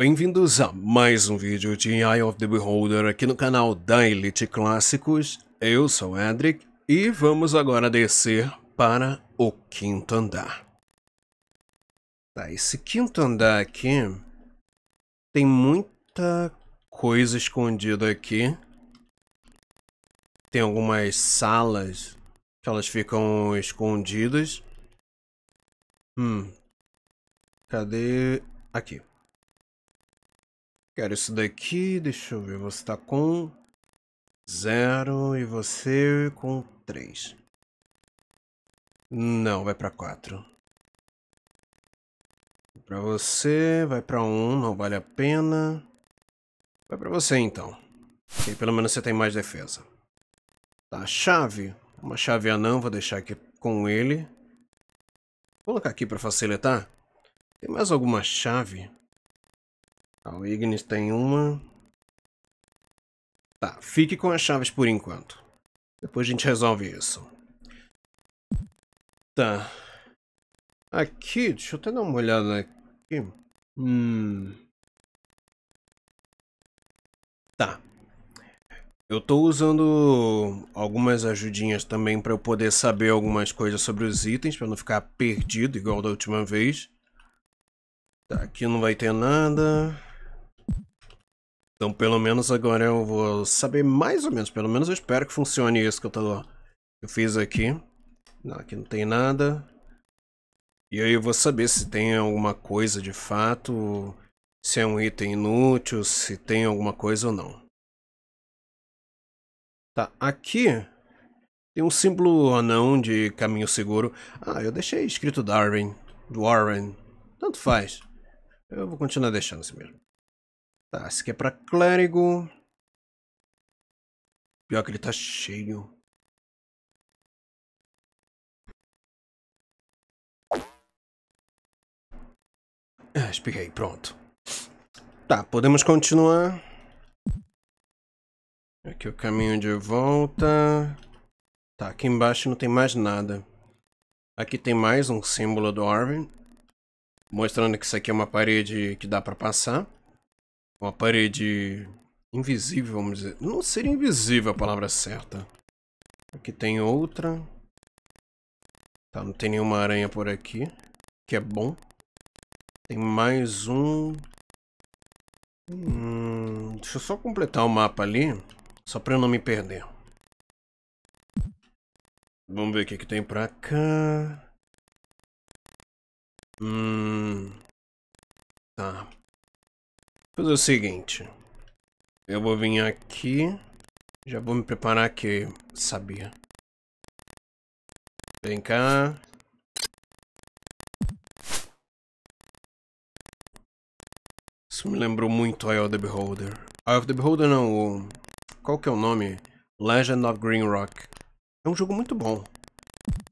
Bem-vindos a mais um vídeo de Eye of the Beholder aqui no canal da Elite Clássicos. Eu sou o Edric e vamos agora descer para o quinto andar. Tá, esse quinto andar aqui tem muita coisa escondida aqui. Tem algumas salas que elas ficam escondidas. Hum. Cadê? Aqui. Quero isso daqui, deixa eu ver, você tá com 0 e você com 3. Não, vai para 4. Para você, vai para 1, um, não vale a pena. Vai para você então. E pelo menos você tem mais defesa. Tá, chave. Uma chave anã, vou deixar aqui com ele. Vou colocar aqui para facilitar. Tem mais alguma chave? Então, o Ignis tem uma. Tá, fique com as chaves por enquanto. Depois a gente resolve isso. Tá. Aqui, deixa eu até dar uma olhada aqui. Hum. Tá. Eu tô usando algumas ajudinhas também para eu poder saber algumas coisas sobre os itens, para não ficar perdido igual da última vez. Tá, aqui não vai ter nada. Então pelo menos agora eu vou saber mais ou menos, pelo menos eu espero que funcione isso que eu, tô, eu fiz aqui. Não, aqui não tem nada. E aí eu vou saber se tem alguma coisa de fato, se é um item inútil, se tem alguma coisa ou não. Tá, aqui tem um símbolo anão de caminho seguro. Ah, eu deixei escrito Darwin, Warren, tanto faz. Eu vou continuar deixando assim mesmo. Tá, esse aqui é pra clérigo. Pior que ele tá cheio. Ah, espirrei, pronto. Tá, podemos continuar. Aqui é o caminho de volta. Tá, aqui embaixo não tem mais nada. Aqui tem mais um símbolo do Arvin. Mostrando que isso aqui é uma parede que dá pra passar. Uma parede invisível, vamos dizer. Não seria invisível a palavra certa. Aqui tem outra. Tá, não tem nenhuma aranha por aqui. Que é bom. Tem mais um. Hum, deixa eu só completar o mapa ali. Só pra eu não me perder. Vamos ver o que, é que tem pra cá. Hum. Tá fazer o seguinte. Eu vou vir aqui. Já vou me preparar aqui. Sabia. Vem cá. Isso me lembrou muito Eye of the Beholder. Eye of the Beholder não, Qual que é o nome? Legend of Green Rock. É um jogo muito bom.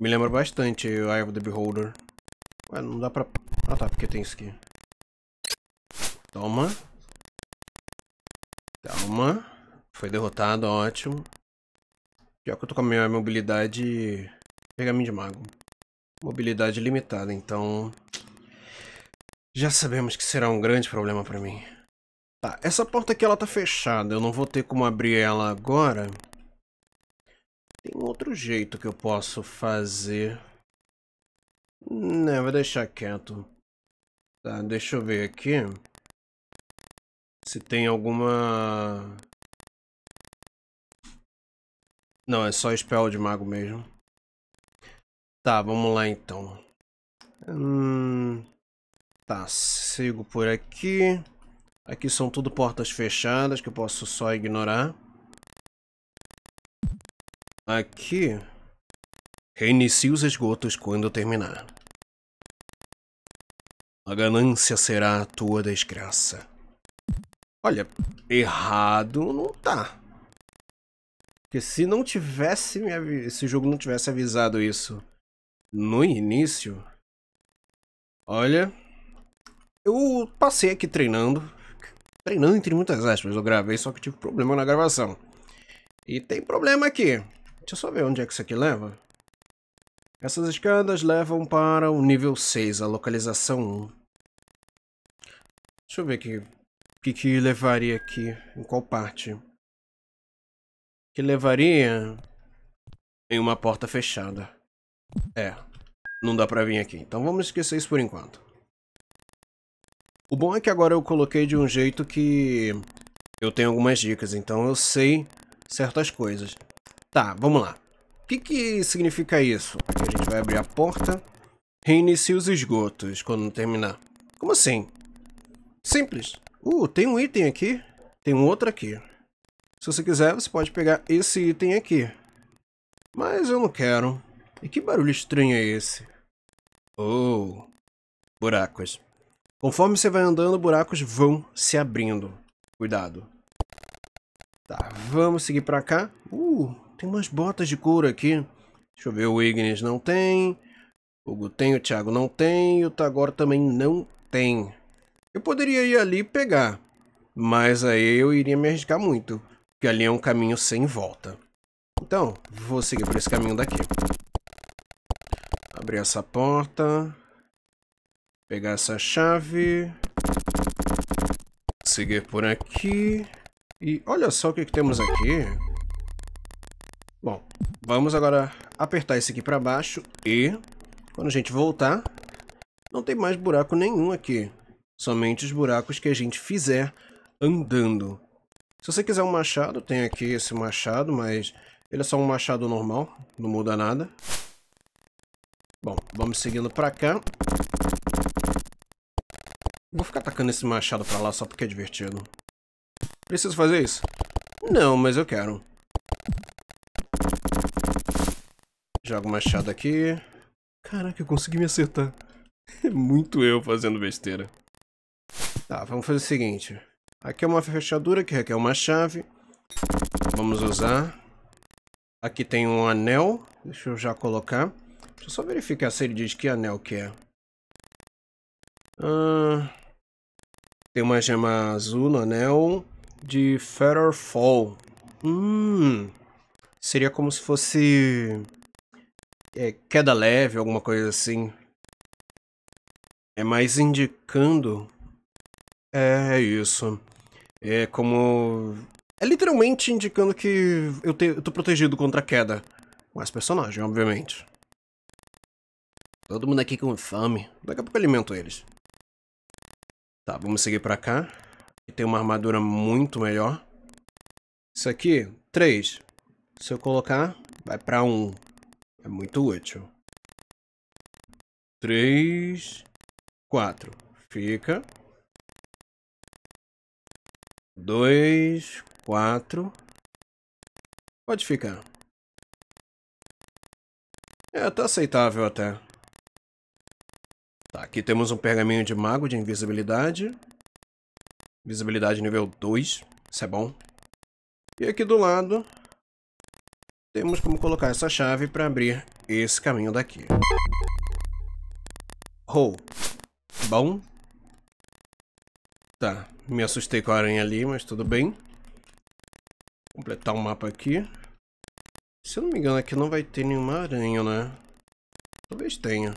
Me lembra bastante Eye of the Beholder. Ué, não dá pra... Ah tá, porque tem isso aqui. Toma. Calma. Foi derrotado, ótimo. Já que eu tô com a minha mobilidade... Pergaminho de mago. Mobilidade limitada, então... Já sabemos que será um grande problema pra mim. Tá, essa porta aqui ela tá fechada. Eu não vou ter como abrir ela agora. Tem um outro jeito que eu posso fazer. Não, vou deixar quieto. Tá, deixa eu ver aqui se tem alguma. Não, é só spell de mago mesmo. Tá, vamos lá então. Hum... tá, sigo por aqui. Aqui são tudo portas fechadas que eu posso só ignorar. Aqui. Reinicie os esgotos quando terminar. A ganância será a tua desgraça. Olha, errado não tá. Porque se não tivesse, se o jogo não tivesse avisado isso no início, olha, eu passei aqui treinando, treinando entre muitas aspas, eu gravei, só que tive problema na gravação. E tem problema aqui. Deixa eu só ver onde é que isso aqui leva. Essas escadas levam para o nível 6, a localização 1. Deixa eu ver aqui que que levaria aqui? Em qual parte? Que levaria em uma porta fechada. É, não dá pra vir aqui. Então vamos esquecer isso por enquanto. O bom é que agora eu coloquei de um jeito que eu tenho algumas dicas, então eu sei certas coisas. Tá, vamos lá. O que, que significa isso? a gente vai abrir a porta, reinicia os esgotos quando terminar. Como assim? Simples. Uh, tem um item aqui. Tem um outro aqui. Se você quiser, você pode pegar esse item aqui. Mas eu não quero. E que barulho estranho é esse? Oh, buracos. Conforme você vai andando, buracos vão se abrindo. Cuidado. Tá, vamos seguir pra cá. Uh, tem umas botas de couro aqui. Deixa eu ver, o Ignis não tem. O Hugo tem, o Thiago não tem. O Tagor também não tem. Eu poderia ir ali e pegar, mas aí eu iria me arriscar muito, porque ali é um caminho sem volta. Então, vou seguir por esse caminho daqui. Abrir essa porta. Pegar essa chave. Seguir por aqui. E olha só o que, que temos aqui. Bom, vamos agora apertar esse aqui para baixo e, quando a gente voltar, não tem mais buraco nenhum aqui. Somente os buracos que a gente fizer andando. Se você quiser um machado, tem aqui esse machado, mas ele é só um machado normal, não muda nada. Bom, vamos seguindo pra cá. Vou ficar atacando esse machado pra lá só porque é divertido. Preciso fazer isso? Não, mas eu quero. Jogo o machado aqui. Caraca, eu consegui me acertar. É muito eu fazendo besteira. Tá, vamos fazer o seguinte. Aqui é uma fechadura, que requer é uma chave. Vamos usar. Aqui tem um anel. Deixa eu já colocar. Deixa eu só verificar se ele diz que anel que é. Ah, tem uma gema azul no anel de Feather Fall. Hum, seria como se fosse é, queda leve, alguma coisa assim. É mais indicando é, isso. É como. É literalmente indicando que eu, te... eu tô protegido contra a queda. mais personagem, obviamente. Todo mundo aqui com fome. Daqui a pouco eu alimento eles. Tá, vamos seguir pra cá. E tem uma armadura muito melhor. Isso aqui, 3. Se eu colocar, vai pra 1. Um. É muito útil. 3, 4. Fica dois, quatro. Pode ficar. É, tá aceitável até. Tá, aqui temos um pergaminho de mago de invisibilidade. Visibilidade nível 2, isso é bom. E aqui do lado, temos como colocar essa chave para abrir esse caminho daqui. Oh, bom. Tá, me assustei com a aranha ali, mas tudo bem. Completar o um mapa aqui. Se eu não me engano, aqui não vai ter nenhuma aranha, né? Talvez tenha.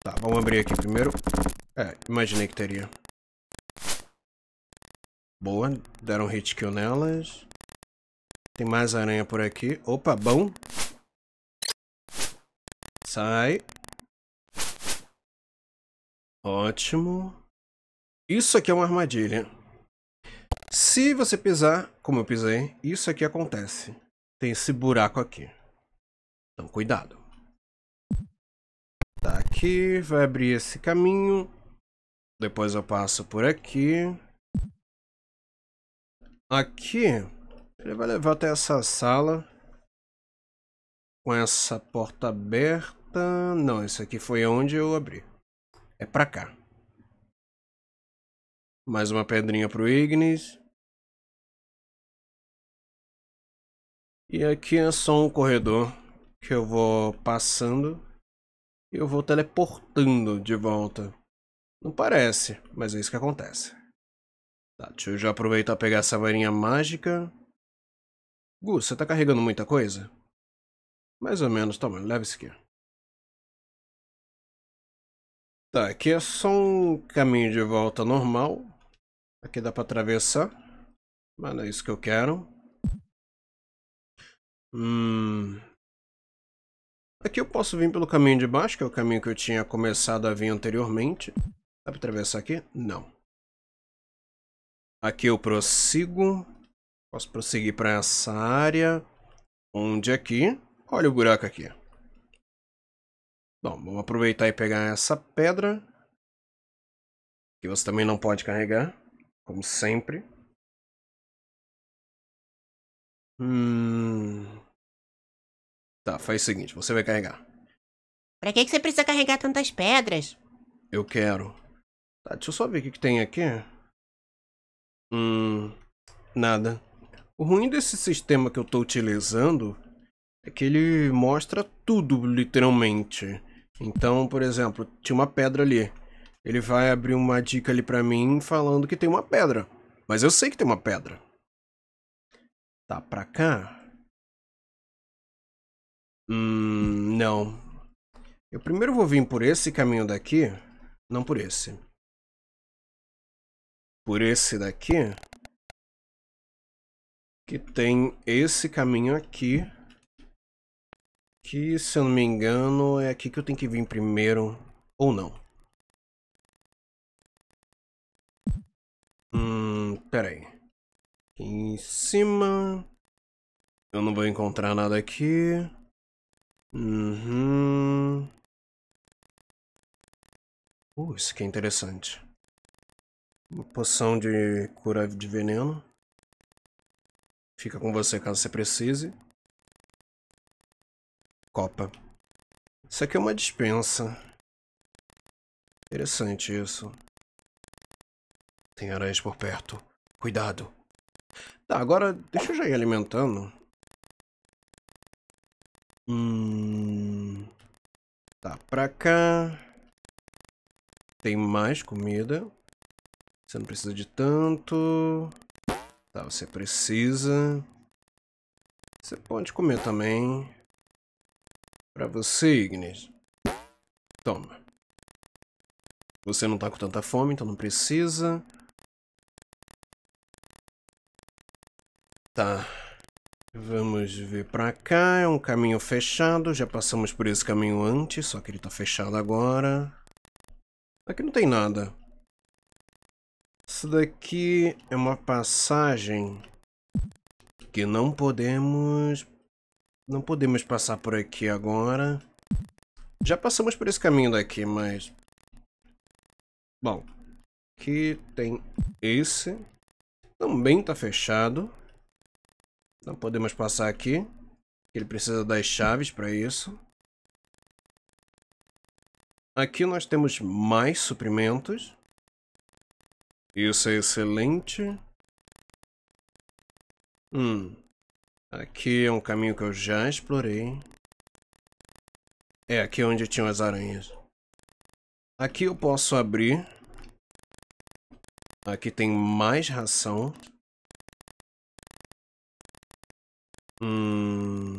Tá, vamos abrir aqui primeiro. É, imaginei que teria. Boa, deram hit kill nelas. Tem mais aranha por aqui. Opa, bom. Sai. Ótimo. Isso aqui é uma armadilha. Se você pisar, como eu pisei, isso aqui acontece. Tem esse buraco aqui. Então, cuidado. Tá aqui, vai abrir esse caminho. Depois eu passo por aqui. Aqui, ele vai levar até essa sala. Com essa porta aberta. Não, isso aqui foi onde eu abri. É pra cá. Mais uma pedrinha pro Ignis. E aqui é só um corredor que eu vou passando e eu vou teleportando de volta. Não parece, mas é isso que acontece. Tá, deixa eu já aproveitar pegar essa varinha mágica. Gu, você tá carregando muita coisa? Mais ou menos, toma, leva isso aqui. Tá, aqui é só um caminho de volta normal. Aqui dá pra atravessar. Mas não é isso que eu quero. Hum... Aqui eu posso vir pelo caminho de baixo, que é o caminho que eu tinha começado a vir anteriormente. Dá pra atravessar aqui? Não. Aqui eu prossigo. Posso prosseguir para essa área. Onde aqui? Olha o buraco aqui. Bom, vamos aproveitar e pegar essa pedra. Que você também não pode carregar. Como sempre. Hum... Tá, faz o seguinte, você vai carregar. Pra que, que você precisa carregar tantas pedras? Eu quero. Tá, deixa eu só ver o que, que tem aqui. Hum. Nada. O ruim desse sistema que eu tô utilizando é que ele mostra tudo, literalmente. Então, por exemplo, tinha uma pedra ali. Ele vai abrir uma dica ali para mim falando que tem uma pedra. Mas eu sei que tem uma pedra. Tá pra cá? Hum, não. Eu primeiro vou vir por esse caminho daqui. Não por esse. Por esse daqui. Que tem esse caminho aqui. Que, se eu não me engano, é aqui que eu tenho que vir primeiro. Ou não. Hum, peraí. em cima. Eu não vou encontrar nada aqui. Uhum. Uh, isso aqui é interessante. Uma poção de cura de veneno. Fica com você caso você precise. Copa. Isso aqui é uma dispensa. Interessante isso. Tem aranhas por perto. Cuidado. Tá, agora deixa eu já ir alimentando. Hum... Tá, pra cá. Tem mais comida. Você não precisa de tanto. Tá, você precisa. Você pode comer também. Pra você, Ignis. Toma. Você não tá com tanta fome, então não precisa. Tá. Vamos ver pra cá. É um caminho fechado. Já passamos por esse caminho antes, só que ele tá fechado agora. Aqui não tem nada. Isso daqui é uma passagem que não podemos... Não podemos passar por aqui agora. Já passamos por esse caminho daqui, mas... Bom, aqui tem esse. Também tá fechado. Não podemos passar aqui. Ele precisa das chaves para isso. Aqui nós temos mais suprimentos. Isso é excelente. Hum. Aqui é um caminho que eu já explorei. É aqui onde tinham as aranhas. Aqui eu posso abrir. Aqui tem mais ração. Hum...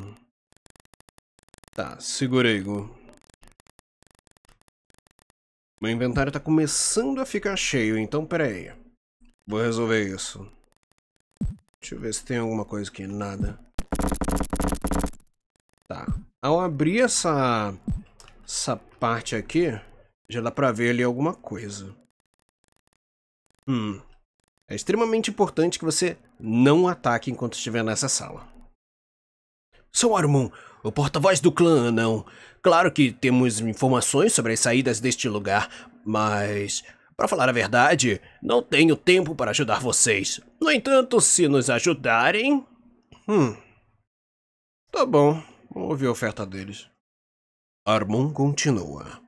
Tá, segurei go. Gu. Meu inventário tá começando a ficar cheio, então peraí. Vou resolver isso. Deixa eu ver se tem alguma coisa aqui. Nada. Tá. Ao abrir essa, essa parte aqui, já dá pra ver ali alguma coisa. Hum. É extremamente importante que você não ataque enquanto estiver nessa sala. Sou Armon, o porta-voz do clã anão. Claro que temos informações sobre as saídas deste lugar, mas. Para falar a verdade, não tenho tempo para ajudar vocês. No entanto, se nos ajudarem. Hum. Tá bom, ouvi ouvir a oferta deles. Armon continua.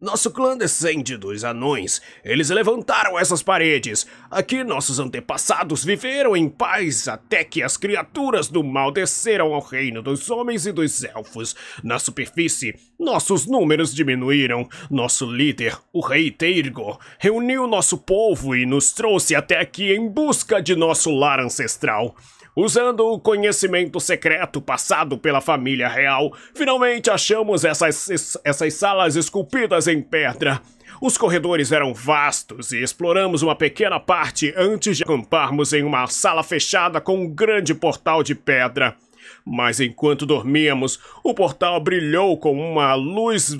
Nosso clã descende dos anões. Eles levantaram essas paredes. Aqui nossos antepassados viveram em paz até que as criaturas do mal desceram ao reino dos homens e dos elfos. Na superfície, nossos números diminuíram. Nosso líder, o rei Teirgo, reuniu nosso povo e nos trouxe até aqui em busca de nosso lar ancestral. Usando o conhecimento secreto passado pela família real, finalmente achamos essas, essas salas esculpidas em pedra. Os corredores eram vastos e exploramos uma pequena parte antes de acamparmos em uma sala fechada com um grande portal de pedra. Mas enquanto dormíamos, o portal brilhou com uma luz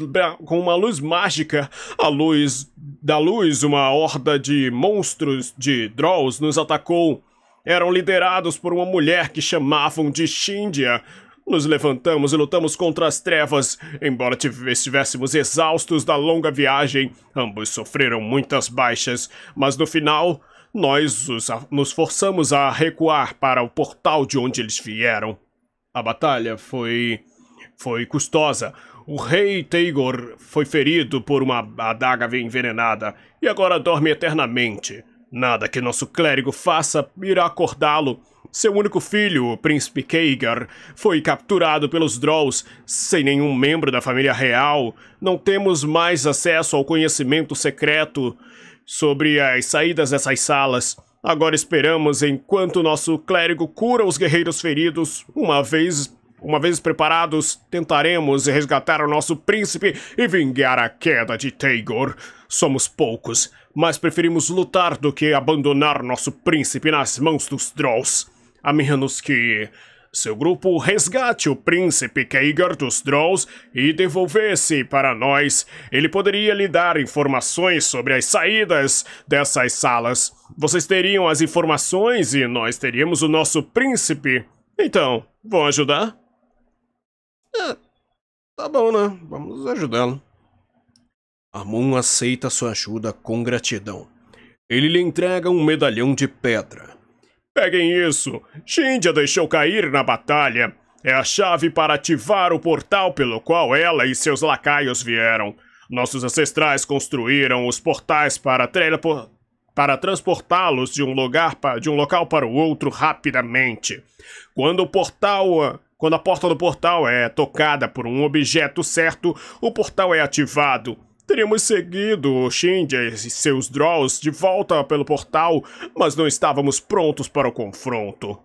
com uma luz mágica. A luz da luz, uma horda de monstros de Drolls nos atacou eram liderados por uma mulher que chamavam de Shindia. Nos levantamos e lutamos contra as trevas. Embora estivéssemos exaustos da longa viagem, ambos sofreram muitas baixas, mas no final nós nos forçamos a recuar para o portal de onde eles vieram. A batalha foi. foi custosa. O rei Teigor foi ferido por uma adaga envenenada e agora dorme eternamente. Nada que nosso clérigo faça irá acordá-lo. Seu único filho, o príncipe Keigar, foi capturado pelos Drolls sem nenhum membro da família real. Não temos mais acesso ao conhecimento secreto sobre as saídas dessas salas. Agora esperamos enquanto nosso clérigo cura os guerreiros feridos, uma vez uma vez preparados, tentaremos resgatar o nosso príncipe e vingar a queda de Taegor. Somos poucos, mas preferimos lutar do que abandonar nosso príncipe nas mãos dos Drolls. A menos que seu grupo resgate o príncipe Keiger dos Drolls e devolvesse para nós. Ele poderia lhe dar informações sobre as saídas dessas salas. Vocês teriam as informações e nós teríamos o nosso príncipe. Então, vão ajudar? É, tá bom, né? Vamos ajudá-lo. Amon aceita sua ajuda com gratidão. Ele lhe entrega um medalhão de pedra. Peguem isso! Shindia deixou cair na batalha. É a chave para ativar o portal pelo qual ela e seus lacaios vieram. Nossos ancestrais construíram os portais para, para transportá-los de um lugar de um local para o outro rapidamente. Quando o portal quando a porta do portal é tocada por um objeto certo, o portal é ativado. Teríamos seguido Shinja e seus Draws de volta pelo portal, mas não estávamos prontos para o confronto.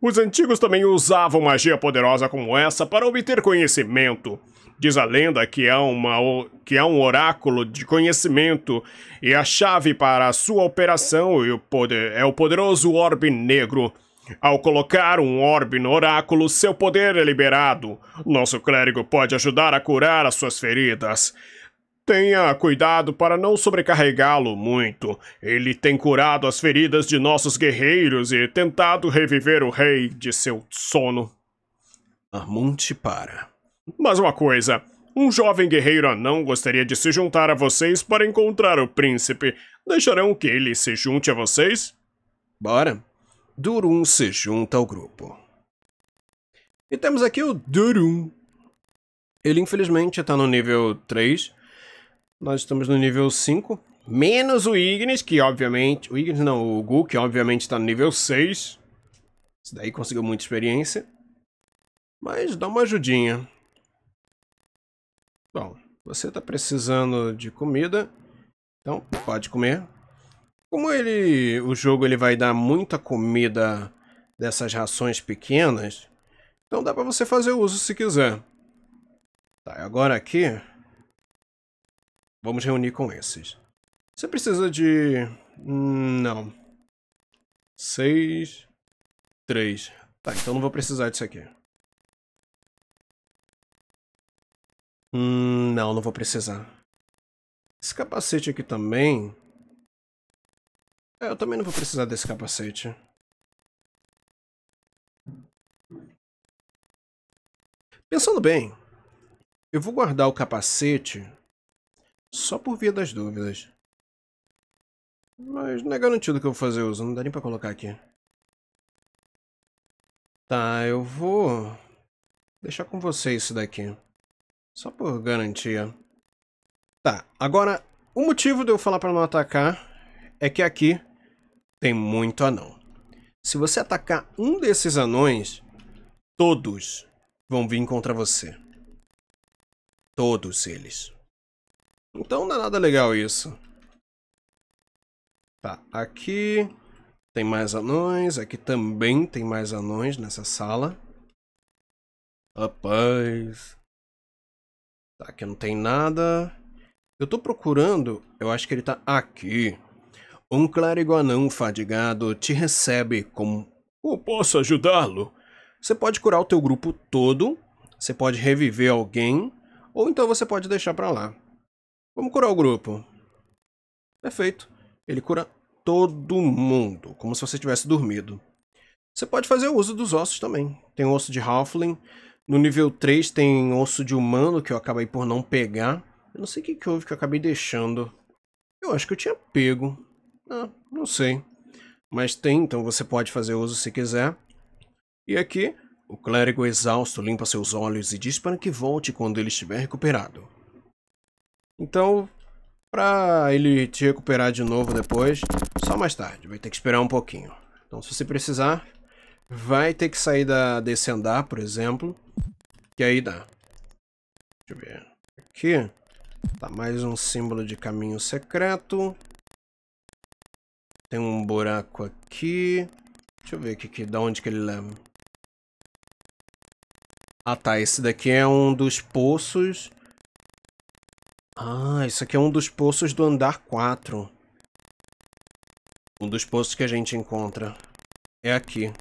Os antigos também usavam magia poderosa como essa para obter conhecimento. Diz a lenda que há, uma, que há um oráculo de conhecimento e a chave para a sua operação é o poderoso orbe negro ao colocar um orbe no oráculo, seu poder é liberado. Nosso clérigo pode ajudar a curar as suas feridas. Tenha cuidado para não sobrecarregá-lo muito. Ele tem curado as feridas de nossos guerreiros e tentado reviver o rei de seu sono. Armonte para. Mas uma coisa, um jovem guerreiro anão gostaria de se juntar a vocês para encontrar o príncipe. Deixarão que ele se junte a vocês? Bora. Durum se junta ao grupo. E temos aqui o Durum. Ele infelizmente está no nível 3. Nós estamos no nível 5. Menos o Ignis, que obviamente... O Ignis não, o Gu, que obviamente está no nível 6. Esse daí conseguiu muita experiência. Mas dá uma ajudinha. Bom, você está precisando de comida. Então pode comer. Como ele, o jogo ele vai dar muita comida dessas rações pequenas, então dá para você fazer uso se quiser. Tá, agora aqui, vamos reunir com esses. Você precisa de... não. Seis... Três. Tá, então não vou precisar disso aqui. Hum, não, não vou precisar. Esse capacete aqui também é, eu também não vou precisar desse capacete. Pensando bem, eu vou guardar o capacete só por via das dúvidas. Mas não é garantido que eu vou fazer uso, não dá nem pra colocar aqui. Tá, eu vou deixar com você isso daqui. Só por garantia. Tá, agora o motivo de eu falar pra não atacar é que aqui tem muito anão. Se você atacar um desses anões, todos vão vir contra você. Todos eles. Então não é nada legal isso. Tá, aqui tem mais anões, aqui também tem mais anões nessa sala. Rapaz. Tá, aqui não tem nada. Eu tô procurando, eu acho que ele tá aqui. Um clérigo anão fadigado te recebe como... Eu posso ajudá-lo? Você pode curar o teu grupo todo, você pode reviver alguém, ou então você pode deixar pra lá. Vamos curar o grupo. Perfeito. Ele cura todo mundo, como se você tivesse dormido. Você pode fazer uso dos ossos também. Tem osso de Halfling. No nível 3 tem osso de humano, que eu acabei por não pegar. Eu não sei o que, que houve que eu acabei deixando. Eu acho que eu tinha pego. Ah, não sei. Mas tem, então você pode fazer uso se quiser. E aqui, o clérigo exausto limpa seus olhos e diz para que volte quando ele estiver recuperado. Então, para ele te recuperar de novo depois, só mais tarde, vai ter que esperar um pouquinho. Então, se você precisar, vai ter que sair da, desse andar, por exemplo, que aí dá. Deixa eu ver. Aqui, tá mais um símbolo de caminho secreto. Tem um buraco aqui. Deixa eu ver aqui, aqui da onde que ele leva. Ah tá, esse daqui é um dos poços. Ah, isso aqui é um dos poços do andar 4. Um dos poços que a gente encontra. É aqui.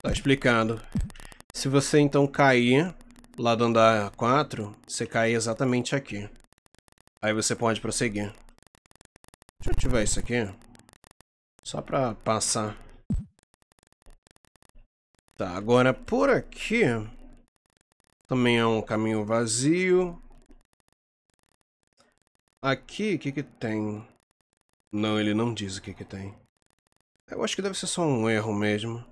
Tá explicado. Se você então cair lá do andar 4, você cai exatamente aqui. Aí você pode prosseguir. Deixa eu ativar isso aqui. Só pra passar. Tá, agora por aqui. Também é um caminho vazio. Aqui, o que que tem? Não, ele não diz o que que tem. Eu acho que deve ser só um erro mesmo.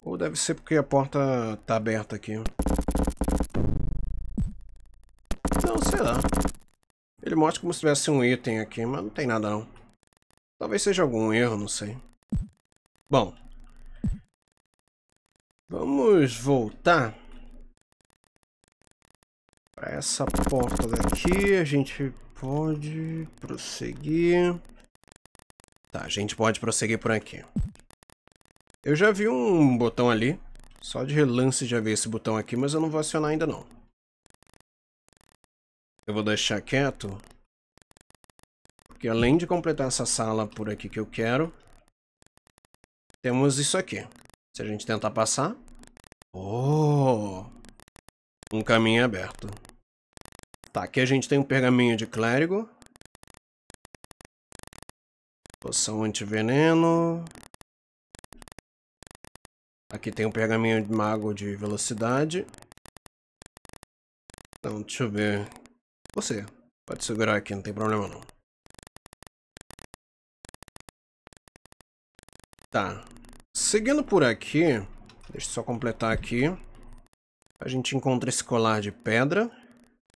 Ou deve ser porque a porta tá aberta aqui. Não, sei lá. Ele mostra como se tivesse um item aqui, mas não tem nada não. Talvez seja algum erro, não sei. Bom. Vamos voltar para essa porta daqui. A gente pode prosseguir. Tá, a gente pode prosseguir por aqui. Eu já vi um botão ali. Só de relance já vi esse botão aqui, mas eu não vou acionar ainda não. Eu vou deixar quieto que além de completar essa sala por aqui que eu quero, temos isso aqui. Se a gente tentar passar... Oh! Um caminho aberto. Tá, aqui a gente tem um pergaminho de clérigo. Poção antiveneno. Aqui tem um pergaminho de mago de velocidade. então deixa eu ver. Você, pode segurar aqui, não tem problema não. Tá. Seguindo por aqui, deixa eu só completar aqui. A gente encontra esse colar de pedra.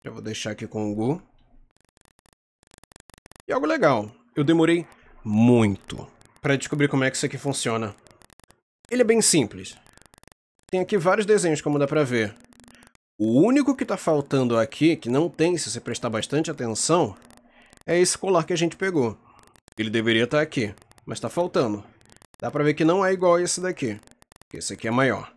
Já vou deixar aqui com o Gu. E algo legal. Eu demorei muito para descobrir como é que isso aqui funciona. Ele é bem simples. Tem aqui vários desenhos, como dá pra ver. O único que tá faltando aqui, que não tem se você prestar bastante atenção, é esse colar que a gente pegou. Ele deveria estar tá aqui, mas tá faltando. Dá pra ver que não é igual a esse daqui. Esse aqui é maior.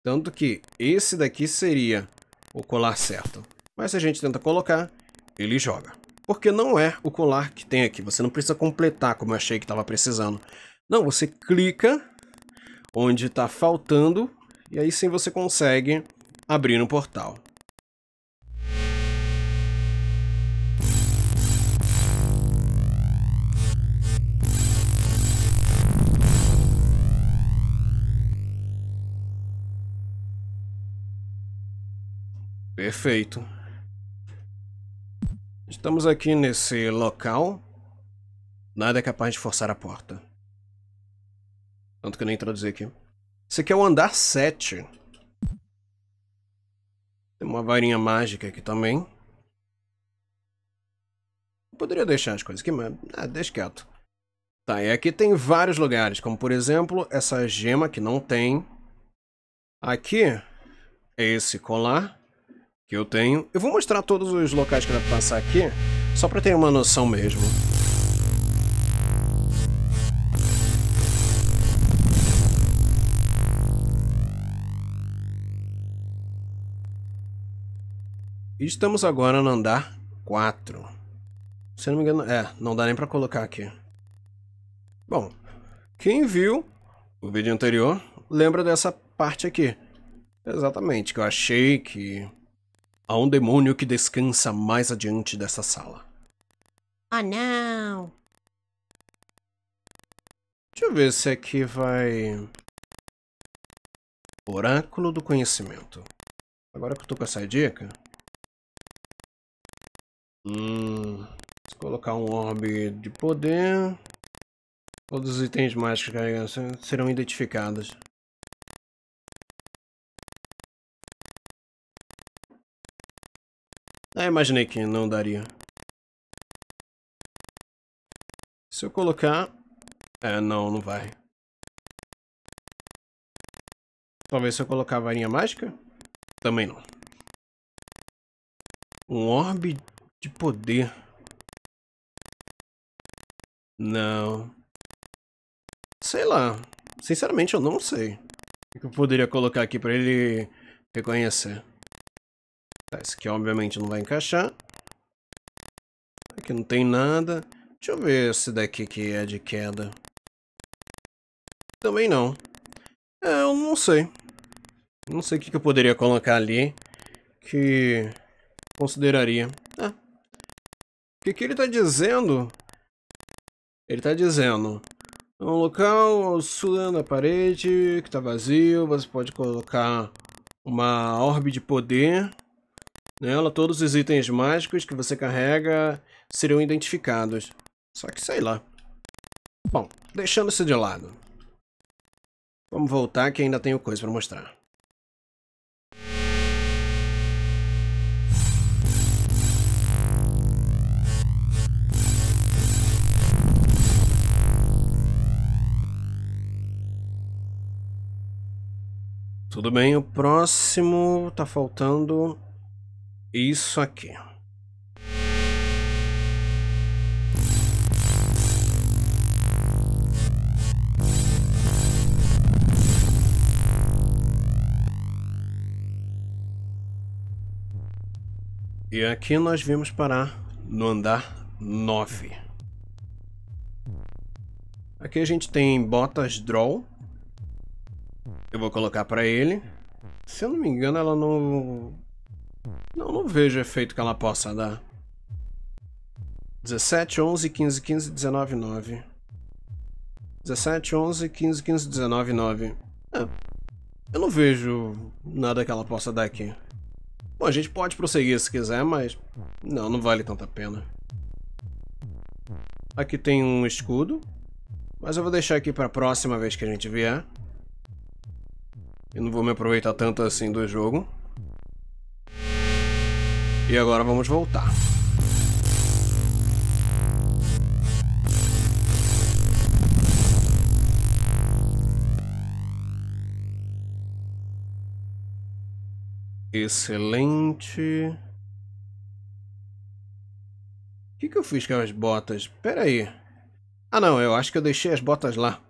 Tanto que esse daqui seria o colar certo. Mas se a gente tenta colocar, ele joga. Porque não é o colar que tem aqui. Você não precisa completar como eu achei que estava precisando. Não, você clica onde está faltando e aí sim você consegue abrir um portal. Perfeito. Estamos aqui nesse local. Nada é capaz de forçar a porta. Tanto que eu nem introduzi aqui. Esse aqui é o andar 7. Tem uma varinha mágica aqui também. Poderia deixar as coisas aqui, mas... Ah, deixa quieto. Tá, e aqui tem vários lugares, como por exemplo, essa gema que não tem. Aqui é esse colar que eu tenho. Eu vou mostrar todos os locais que dá pra passar aqui, só pra ter uma noção mesmo. Estamos agora no andar 4. Se eu não me engano, é, não dá nem para colocar aqui. Bom, quem viu o vídeo anterior lembra dessa parte aqui. Exatamente, que eu achei que Há um demônio que descansa mais adiante dessa sala. Ah, oh, não! Deixa eu ver se aqui vai... Oráculo do Conhecimento. Agora que eu tô com essa dica... Hum... Colocar um orbe de poder... Todos os itens mágicos serão identificados. Ah, imaginei que não daria. Se eu colocar... É, não, não vai. Talvez se eu colocar a varinha mágica? Também não. Um orbe de poder. Não. Sei lá. Sinceramente, eu não sei. O que eu poderia colocar aqui pra ele reconhecer? esse aqui obviamente não vai encaixar. Aqui não tem nada. Deixa eu ver esse daqui que é de queda. Também não. É, eu não sei. Não sei o que eu poderia colocar ali que consideraria. Ah. O que, que ele está dizendo? Ele está dizendo... É um local sulando a parede que está vazio, você pode colocar uma orbe de poder Nela, todos os itens mágicos que você carrega serão identificados. Só que sei lá. Bom, deixando isso de lado. Vamos voltar que ainda tenho coisa para mostrar. Tudo bem, o próximo tá faltando isso aqui. E aqui nós vimos parar no andar 9. Aqui a gente tem botas draw. Eu vou colocar para ele. Se eu não me engano, ela não não, não vejo efeito que ela possa dar. 17, 11, 15, 15, 19, 9. 17, 11, 15, 15, 19, 9. É, eu não vejo nada que ela possa dar aqui. Bom, a gente pode prosseguir se quiser, mas... Não, não vale tanta pena. Aqui tem um escudo. Mas eu vou deixar aqui para a próxima vez que a gente vier. Eu não vou me aproveitar tanto assim do jogo. E agora vamos voltar. Excelente. O que, que eu fiz com as botas? Pera aí. Ah não, eu acho que eu deixei as botas lá.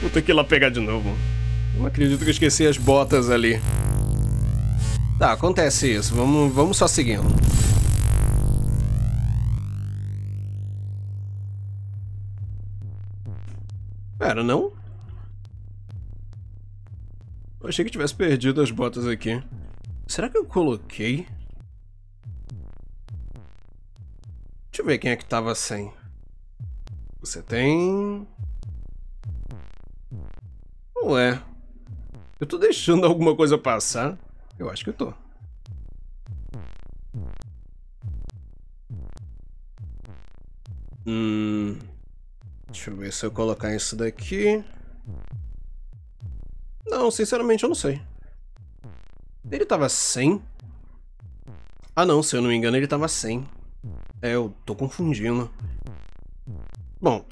Vou ter que ir lá pegar de novo. Não acredito que eu esqueci as botas ali. Tá, acontece isso. Vamos, vamos só seguindo. Pera, não? Eu achei que tivesse perdido as botas aqui. Será que eu coloquei? Deixa eu ver quem é que tava sem. Você tem... Ué... Eu tô deixando alguma coisa passar? Eu acho que eu tô. Hum. Deixa eu ver se eu colocar isso daqui. Não, sinceramente eu não sei. Ele tava sem? Ah não, se eu não me engano ele tava sem. É, eu tô confundindo. Bom,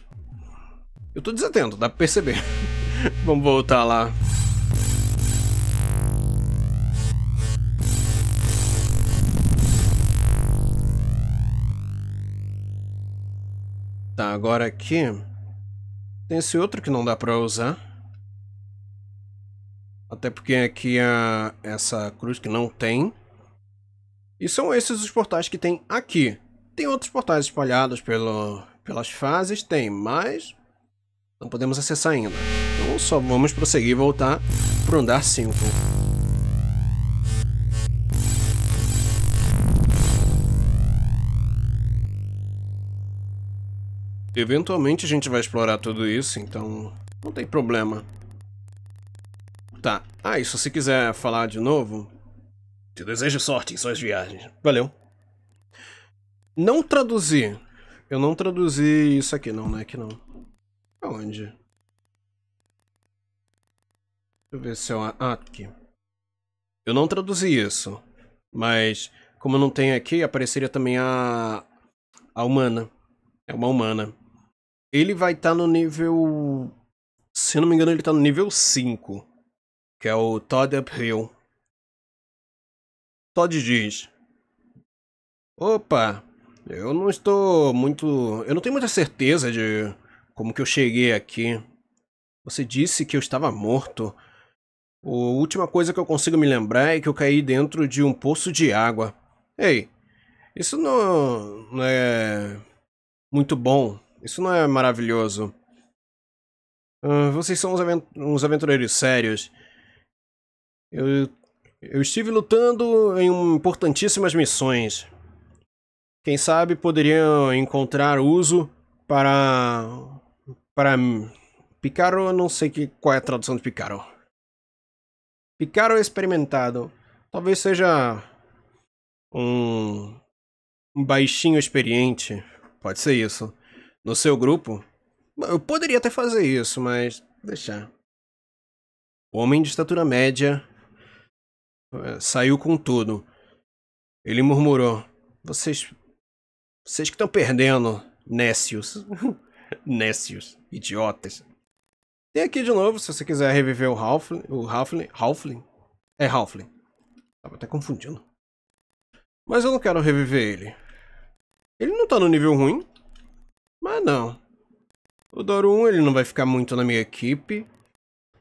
eu tô desatento, dá pra perceber. Vamos voltar lá. Tá, agora aqui... Tem esse outro que não dá pra usar. Até porque aqui a, essa cruz que não tem. E são esses os portais que tem aqui. Tem outros portais espalhados pelo, pelas fases, tem, mas não podemos acessar ainda. Então só vamos prosseguir e voltar para o andar 5. Eventualmente a gente vai explorar tudo isso, então não tem problema. Tá. Ah, e se você quiser falar de novo, te desejo sorte em suas viagens. Valeu. Não traduzi. Eu não traduzi isso aqui não, né? Que não. Aonde? Deixa eu ver se é Ah, aqui. Eu não traduzi isso. Mas, como não tem aqui, apareceria também a... A humana. É uma humana. Ele vai estar tá no nível. Se não me engano, ele está no nível 5, que é o Todd Uphill. Todd diz: Opa, eu não estou muito. Eu não tenho muita certeza de como que eu cheguei aqui. Você disse que eu estava morto. A última coisa que eu consigo me lembrar é que eu caí dentro de um poço de água. Ei, isso não, não é muito bom. Isso não é maravilhoso. Uh, vocês são uns, avent uns aventureiros sérios. Eu, eu estive lutando em importantíssimas missões. Quem sabe poderiam encontrar uso para. para. Picaro, não sei que, qual é a tradução de Picaro. Picaro experimentado. Talvez seja. um. um baixinho experiente. Pode ser isso no seu grupo. Eu poderia até fazer isso, mas deixar. O homem de estatura média é, saiu com tudo. Ele murmurou: "Vocês vocês que estão perdendo, Nécios. Nécios, idiotas." Tem aqui de novo, se você quiser reviver o Halfling, o Halfling, Halfling. É Halfling. Tava até confundindo. Mas eu não quero reviver ele. Ele não tá no nível ruim. Mas não. O Doro 1 ele não vai ficar muito na minha equipe.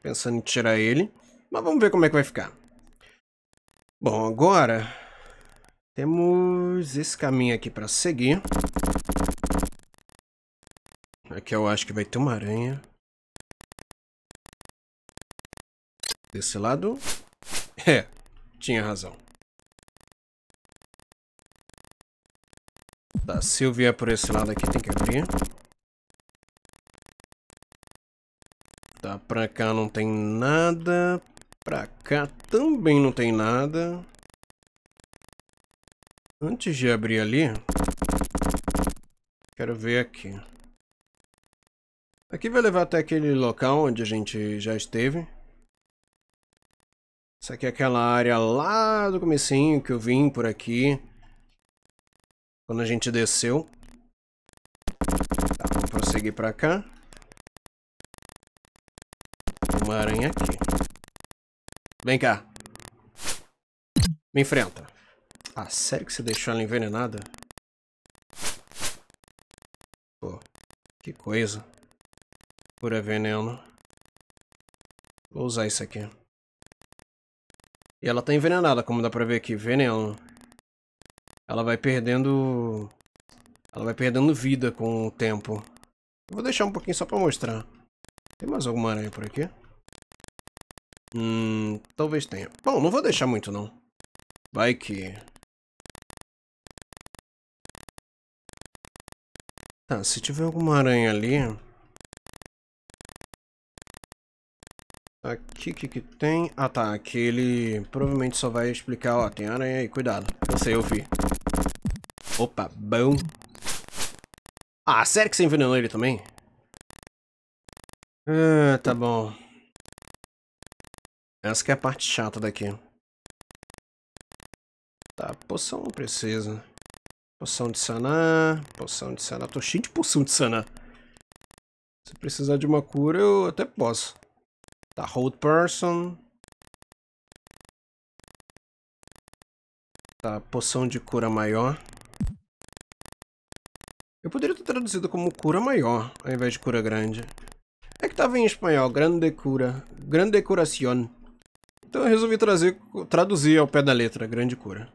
Pensando em tirar ele. Mas vamos ver como é que vai ficar. Bom, agora... Temos esse caminho aqui para seguir. Aqui eu acho que vai ter uma aranha. Desse lado... É, tinha razão. Tá, se eu vier por esse lado aqui, tem que abrir. Tá, pra cá não tem nada. Pra cá também não tem nada. Antes de abrir ali, quero ver aqui. Aqui vai levar até aquele local onde a gente já esteve. Isso aqui é aquela área lá do comecinho que eu vim por aqui. Quando a gente desceu. Tá, vamos prosseguir pra cá. Uma aranha aqui. Vem cá. Me enfrenta. Ah, sério que você deixou ela envenenada? Pô, que coisa. Pura veneno. Vou usar isso aqui. E ela tá envenenada, como dá pra ver aqui. Veneno ela vai perdendo ela vai perdendo vida com o tempo. Vou deixar um pouquinho só para mostrar. Tem mais alguma aranha por aqui? Hum, talvez tenha. Bom, não vou deixar muito não. Vai que... Tá, se tiver alguma aranha ali... Aqui, que que tem? Ah tá, aquele provavelmente só vai explicar, ó, tem aranha aí, cuidado. Eu sei, eu vi. Opa, bom. Ah, sério que você envenenou ele também? Ah, tá bom. Essa que é a parte chata daqui. Tá, poção não precisa. Poção de sanar, poção de sanar. Tô cheio de poção de sanar. Se precisar de uma cura, eu até posso. Tá, hold person. Tá, poção de cura maior. Eu poderia ter traduzido como cura maior, ao invés de cura grande. É que estava em espanhol, grande cura, grande curación. Então eu resolvi trazer, traduzir ao pé da letra, grande cura.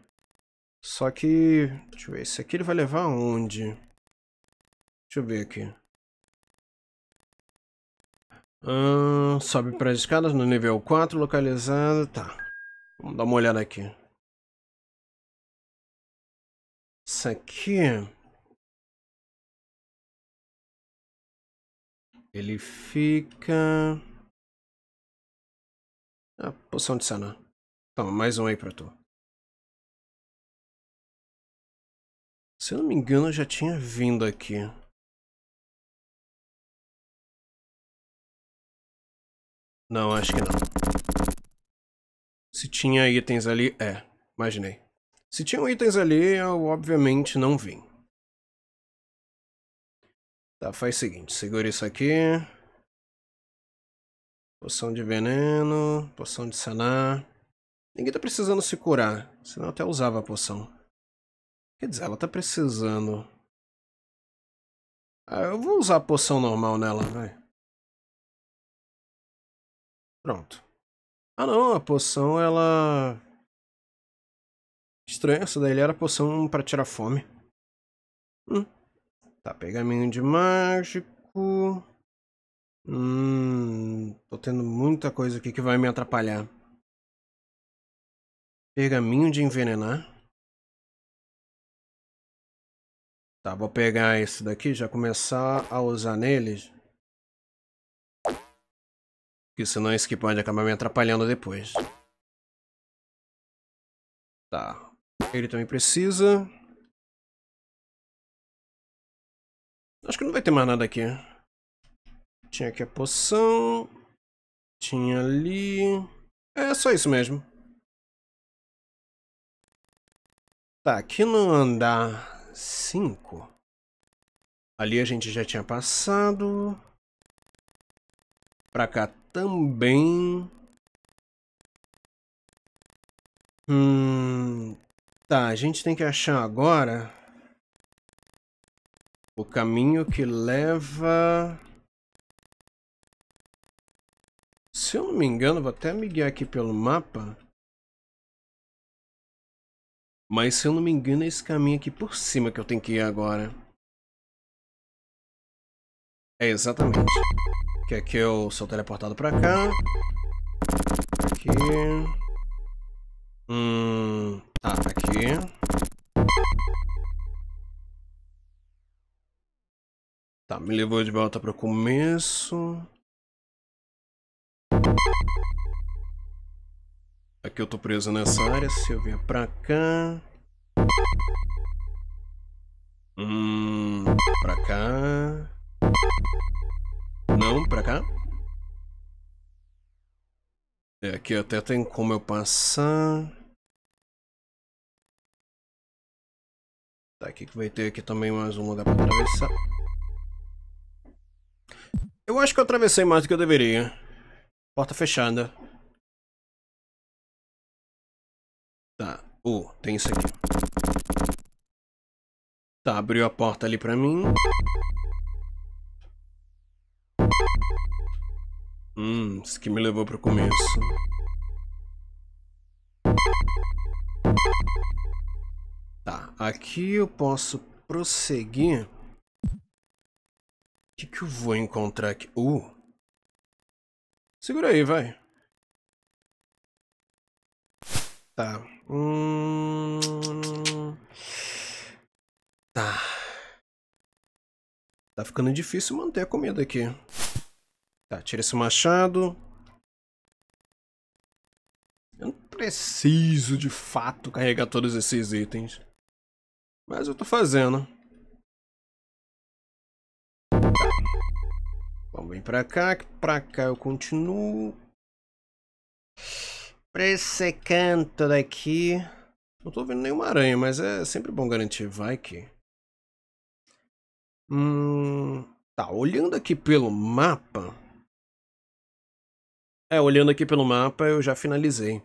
Só que, deixa eu ver, esse aqui ele vai levar aonde? Deixa eu ver aqui. Hum, sobe para as escadas no nível 4, localizado, tá. Vamos dar uma olhada aqui. Isso aqui... Ele fica... Ah, poção de sana. Toma, mais um aí pra tu. Se eu não me engano, eu já tinha vindo aqui. Não, acho que não. Se tinha itens ali, é, imaginei. Se tinham itens ali, eu obviamente não vim. Tá, faz o seguinte, segura isso aqui. Poção de veneno, poção de sanar. Ninguém tá precisando se curar, senão eu até usava a poção. Quer dizer, ela tá precisando. Ah, eu vou usar a poção normal nela, vai. Pronto. Ah não, a poção ela... estranha essa daí era poção pra tirar fome. Hum. Tá, pergaminho de mágico. Hum, tô tendo muita coisa aqui que vai me atrapalhar. Pergaminho de envenenar. Tá, vou pegar esse daqui, já começar a usar neles. Porque senão isso que pode acabar me atrapalhando depois. Tá. Ele também precisa. Acho que não vai ter mais nada aqui. Tinha aqui a poção. Tinha ali... É só isso mesmo. Tá, aqui no andar 5. Ali a gente já tinha passado. Pra cá também. Hum... Tá, a gente tem que achar agora... O caminho que leva. Se eu não me engano, vou até me guiar aqui pelo mapa. Mas se eu não me engano, é esse caminho aqui por cima que eu tenho que ir agora. É, exatamente. Que aqui eu sou teleportado pra cá. Aqui. Hum... Tá, aqui. Tá, me levou de volta para o começo. Aqui eu tô preso nessa área, se eu vier pra cá... Hum... Pra cá... Não, pra cá. É, aqui até tem como eu passar. Tá, aqui que vai ter aqui também mais um lugar pra atravessar. Eu acho que eu atravessei mais do que eu deveria. Porta fechada. Tá. Uh, tem isso aqui. Tá, abriu a porta ali pra mim. Hum, isso que me levou pro começo. Tá, aqui eu posso prosseguir que, que eu vou encontrar aqui? Uh! Segura aí, vai. Tá. Hum... Tá. Tá ficando difícil manter a comida aqui. Tá, tira esse machado. Eu não preciso, de fato, carregar todos esses itens. Mas eu tô fazendo. Vamos vir para cá, que para cá eu continuo. Para esse canto daqui. Não estou vendo nenhuma aranha, mas é sempre bom garantir. Vai que. Hum, tá, olhando aqui pelo mapa. É, olhando aqui pelo mapa eu já finalizei.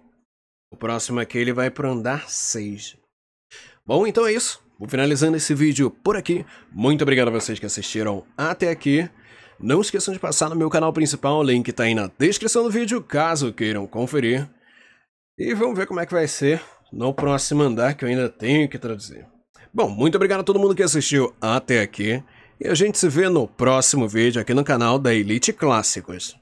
O próximo aqui ele vai para andar 6. Bom, então é isso. Vou finalizando esse vídeo por aqui. Muito obrigado a vocês que assistiram até aqui. Não esqueçam de passar no meu canal principal, o link tá aí na descrição do vídeo, caso queiram conferir. E vamos ver como é que vai ser no próximo andar, que eu ainda tenho que traduzir. Bom, muito obrigado a todo mundo que assistiu até aqui. E a gente se vê no próximo vídeo aqui no canal da Elite Clássicos.